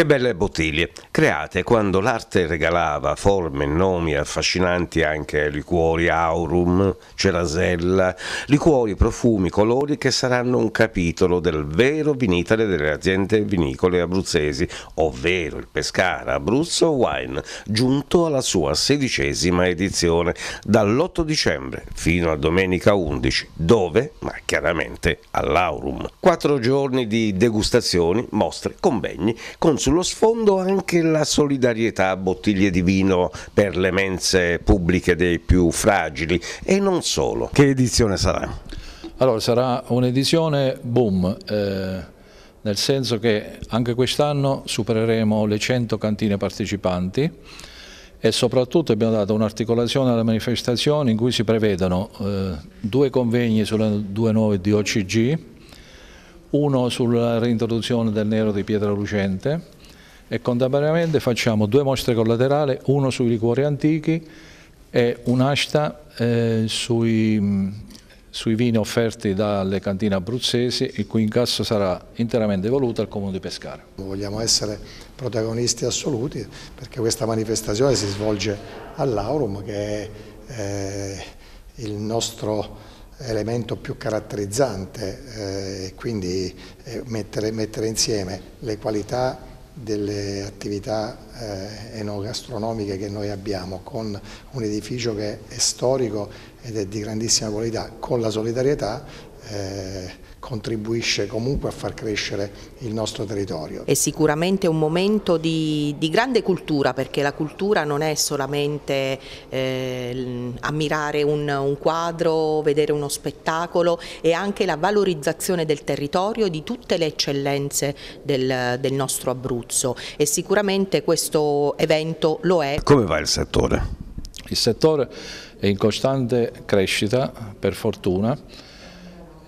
Che belle bottiglie, create quando l'arte regalava forme e nomi affascinanti anche ai liquori aurum, cerasella, liquori, profumi, colori che saranno un capitolo del vero vinitale delle aziende vinicole abruzzesi, ovvero il Pescara Abruzzo Wine, giunto alla sua sedicesima edizione dall'8 dicembre fino a domenica 11, dove, ma chiaramente all'aurum. Quattro giorni di degustazioni, mostre, convegni, consultazioni sullo sfondo anche la solidarietà a bottiglie di vino per le mense pubbliche dei più fragili e non solo. Che edizione sarà? Allora sarà un'edizione boom, eh, nel senso che anche quest'anno supereremo le 100 cantine partecipanti e soprattutto abbiamo dato un'articolazione alla manifestazione in cui si prevedono eh, due convegni sulle due nuove DOCG, uno sulla reintroduzione del nero di pietra lucente e contemporaneamente facciamo due mostre collaterali, uno sui liquori antichi e un'asta eh, sui, mm, sui, vini offerti dalle cantine abruzzesi il cui incasso sarà interamente voluto al Comune di Pescara. Vogliamo essere protagonisti assoluti perché questa manifestazione si svolge all'Aurum che è eh, il nostro elemento più caratterizzante eh, quindi eh, mettere, mettere insieme le qualità delle attività eh, enogastronomiche che noi abbiamo con un edificio che è storico ed è di grandissima qualità, con la solidarietà eh, contribuisce comunque a far crescere il nostro territorio. È sicuramente un momento di, di grande cultura perché la cultura non è solamente eh, ammirare un, un, quadro, vedere uno spettacolo, è anche la valorizzazione del territorio e di tutte le eccellenze del, del nostro Abruzzo e sicuramente questo evento lo è. Come va il settore? Il settore è in costante crescita per fortuna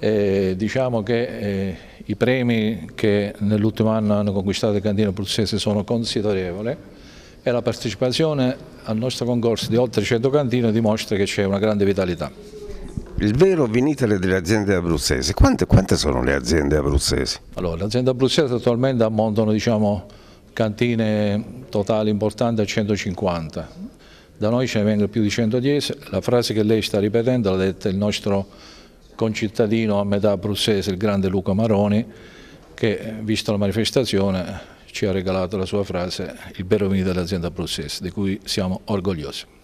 eh, diciamo che eh, i premi che nell'ultimo anno hanno conquistato il cantino abruzzese sono considerevoli e la partecipazione al nostro concorso di oltre 100 cantine dimostra che c'è una grande vitalità. Il vero vinitale delle aziende abruzzesi, quante, quante, sono le aziende abruzzesi? Allora, le aziende abruzzesi attualmente ammontano diciamo, cantine totali importanti a 150, da noi ce ne vengono più di 110, la frase che lei sta ripetendo l'ha detta il nostro concittadino a metà abruzzese, il grande Luca Maroni, che, eh, visto la manifestazione, ci ha regalato la sua frase, il vino dell'azienda abruzzese, di cui siamo orgogliosi.